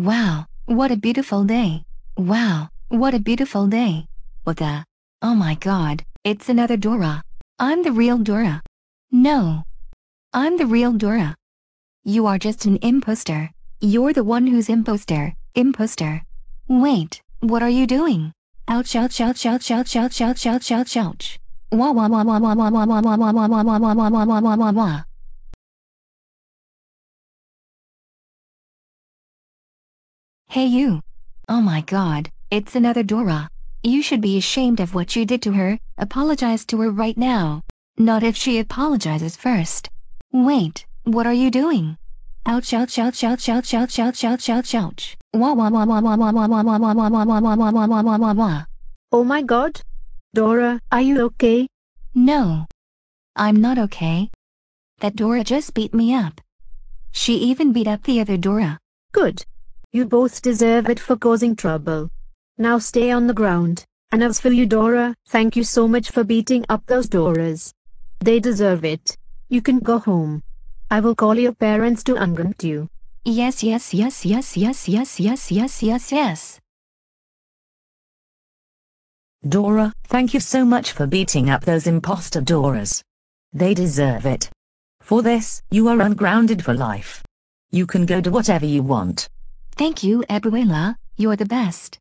Wow, what a beautiful day. Wow, what a beautiful day. What the? Oh my god, it's another Dora. I'm the real Dora. No. I'm the real Dora. You are just an imposter. You're the one who's imposter, imposter. Wait, what are you doing? Ouch, ouch, ouch, ouch, ouch, ouch, ouch, ouch, ouch, ouch. Wah, wah, wah, wah, wah, wah, wah, wah, wah, wah, wah, wah, wah, wah, wah, wah, wah, wah, wah. Hey you. Oh my god, it's another Dora. You should be ashamed of what you did to her, apologize to her right now. Not if she apologizes first. Wait, what are you doing? Ouch ouch ouch ouch ouch ouch ouch ouch ouch ouch. Wah wah wah wah wah wah wah wah wah wah wah wah wah wah wah wah wah Oh my god. Dora, are you okay? No. I'm not okay. That Dora just beat me up. She even beat up the other Dora. Good. You both deserve it for causing trouble. Now stay on the ground. And as for you, Dora, thank you so much for beating up those Doras. They deserve it. You can go home. I will call your parents to unground you. Yes, yes, yes, yes, yes, yes, yes, yes, yes, yes. Dora, thank you so much for beating up those imposter Doras. They deserve it. For this, you are ungrounded for life. You can go to whatever you want. Thank you, Abuela, you're the best.